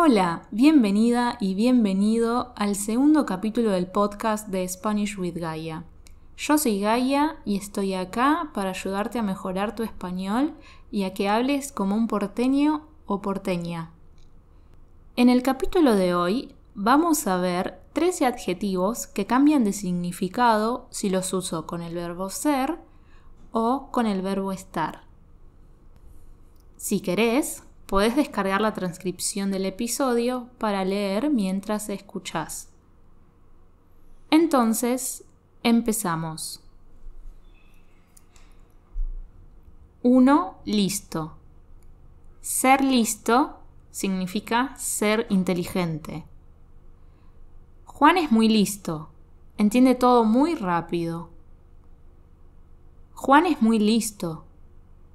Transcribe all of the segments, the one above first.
Hola, bienvenida y bienvenido al segundo capítulo del podcast de Spanish with Gaia. Yo soy Gaia y estoy acá para ayudarte a mejorar tu español y a que hables como un porteño o porteña. En el capítulo de hoy vamos a ver 13 adjetivos que cambian de significado si los uso con el verbo ser o con el verbo estar. Si querés, Podés descargar la transcripción del episodio para leer mientras escuchás. Entonces, empezamos. 1. Listo. Ser listo significa ser inteligente. Juan es muy listo, entiende todo muy rápido. Juan es muy listo,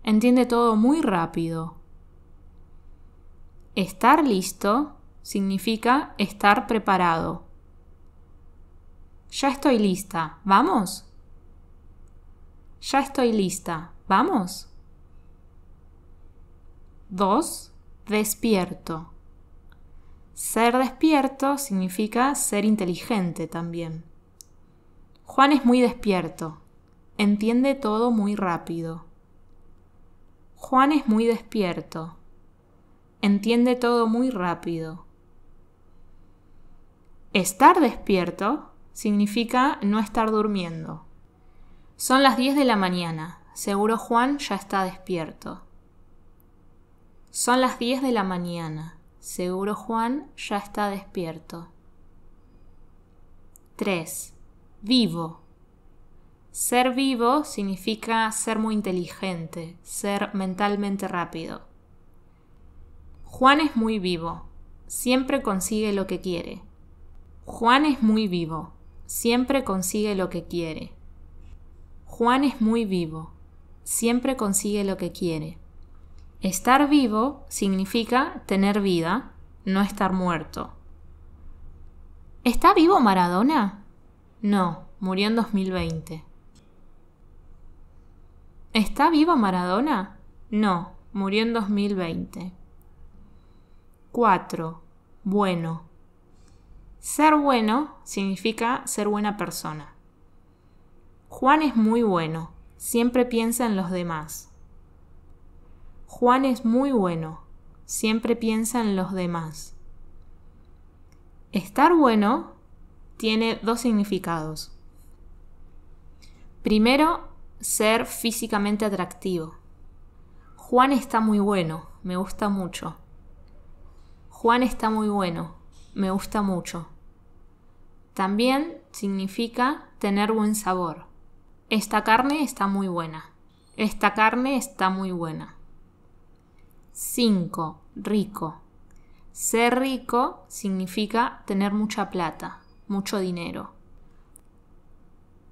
entiende todo muy rápido. Estar listo significa estar preparado. Ya estoy lista, ¿vamos? Ya estoy lista, ¿vamos? 2. Despierto. Ser despierto significa ser inteligente también. Juan es muy despierto, entiende todo muy rápido. Juan es muy despierto, entiende todo muy rápido. Estar despierto significa no estar durmiendo. Son las 10 de la mañana. Seguro Juan ya está despierto. Son las 10 de la mañana. Seguro Juan ya está despierto. 3. Vivo. Ser vivo significa ser muy inteligente, ser mentalmente rápido. Juan es muy vivo, siempre consigue lo que quiere. Juan es muy vivo, siempre consigue lo que quiere. Juan es muy vivo, siempre consigue lo que quiere. Estar vivo significa tener vida, no estar muerto. ¿Está vivo Maradona? No, murió en 2020. ¿Está vivo Maradona? No, murió en 2020. 4. Bueno. Ser bueno significa ser buena persona. Juan es muy bueno, siempre piensa en los demás. Juan es muy bueno, siempre piensa en los demás. Estar bueno tiene dos significados. Primero, ser físicamente atractivo. Juan está muy bueno, me gusta mucho. Juan está muy bueno, me gusta mucho. También significa tener buen sabor. Esta carne está muy buena. Esta carne está muy buena. 5. Rico. Ser rico significa tener mucha plata, mucho dinero.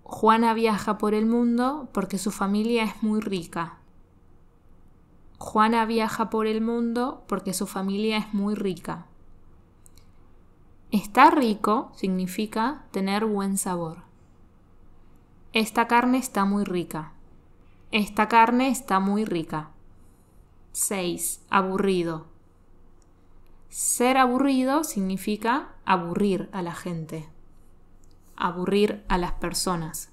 Juana viaja por el mundo porque su familia es muy rica. Juana viaja por el mundo porque su familia es muy rica. Estar rico significa tener buen sabor. Esta carne está muy rica. Esta carne está muy rica. 6. Aburrido. Ser aburrido significa aburrir a la gente, aburrir a las personas.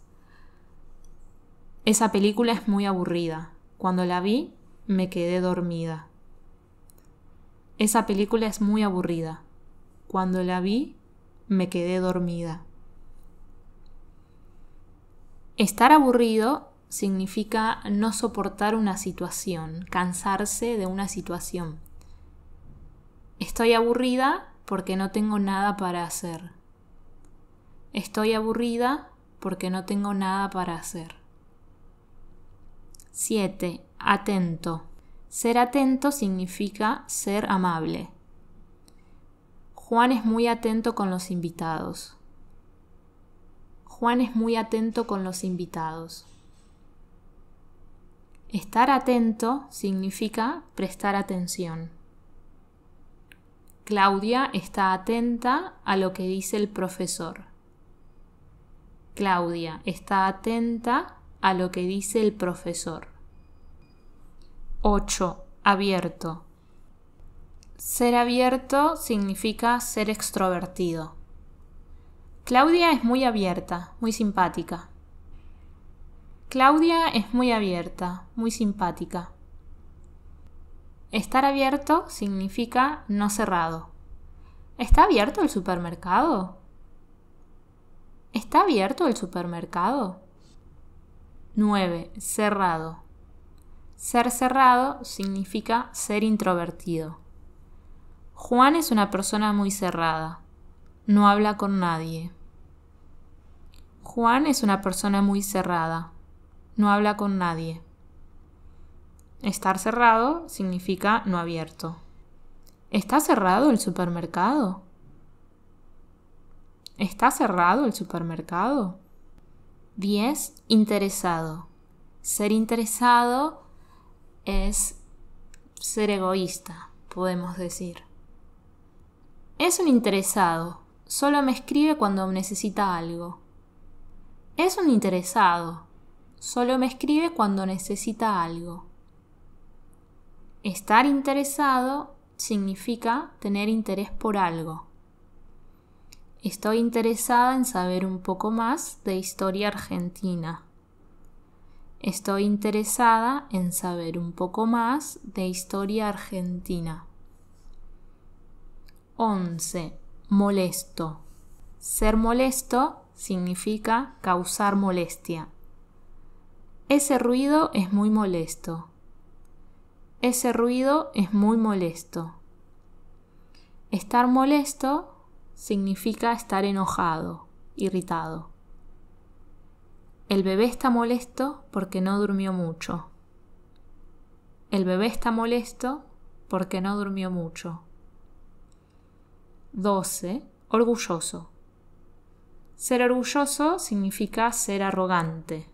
Esa película es muy aburrida. Cuando la vi me quedé dormida. Esa película es muy aburrida. Cuando la vi, me quedé dormida. Estar aburrido significa no soportar una situación, cansarse de una situación. Estoy aburrida porque no tengo nada para hacer. Estoy aburrida porque no tengo nada para hacer. 7 atento. Ser atento significa ser amable. Juan es muy atento con los invitados. Juan es muy atento con los invitados. Estar atento significa prestar atención. Claudia está atenta a lo que dice el profesor. Claudia está atenta a lo que dice el profesor. 8. Abierto. Ser abierto significa ser extrovertido. Claudia es muy abierta, muy simpática. Claudia es muy abierta, muy simpática. Estar abierto significa no cerrado. ¿Está abierto el supermercado? ¿Está abierto el supermercado? 9. Cerrado. Ser cerrado significa ser introvertido. Juan es una persona muy cerrada. No habla con nadie. Juan es una persona muy cerrada. No habla con nadie. Estar cerrado significa no abierto. ¿Está cerrado el supermercado? ¿Está cerrado el supermercado? 10. Interesado. Ser interesado es ser egoísta, podemos decir. Es un interesado, solo me escribe cuando necesita algo. Es un interesado, solo me escribe cuando necesita algo. Estar interesado significa tener interés por algo. Estoy interesada en saber un poco más de historia argentina. Estoy interesada en saber un poco más de historia argentina. 11. Molesto. Ser molesto significa causar molestia. Ese ruido es muy molesto. Ese ruido es muy molesto. Estar molesto significa estar enojado, irritado. El bebé está molesto porque no durmió mucho. El bebé está molesto porque no durmió mucho. 12. Orgulloso. Ser orgulloso significa ser arrogante.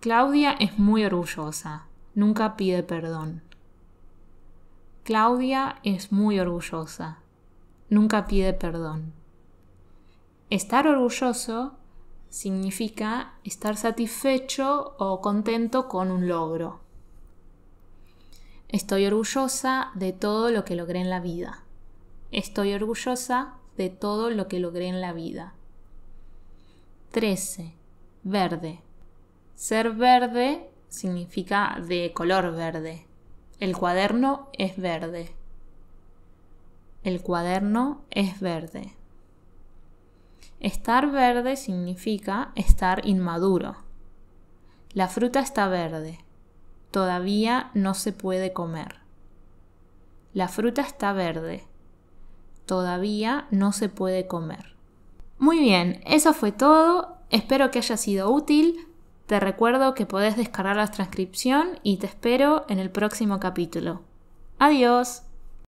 Claudia es muy orgullosa, nunca pide perdón. Claudia es muy orgullosa, nunca pide perdón. Estar orgulloso significa estar satisfecho o contento con un logro. Estoy orgullosa de todo lo que logré en la vida. Estoy orgullosa de todo lo que logré en la vida. 13. Verde. Ser verde significa de color verde. El cuaderno es verde. El cuaderno es verde. Estar verde significa estar inmaduro. La fruta está verde. Todavía no se puede comer. La fruta está verde. Todavía no se puede comer. Muy bien, eso fue todo. Espero que haya sido útil. Te recuerdo que podés descargar la transcripción y te espero en el próximo capítulo. Adiós.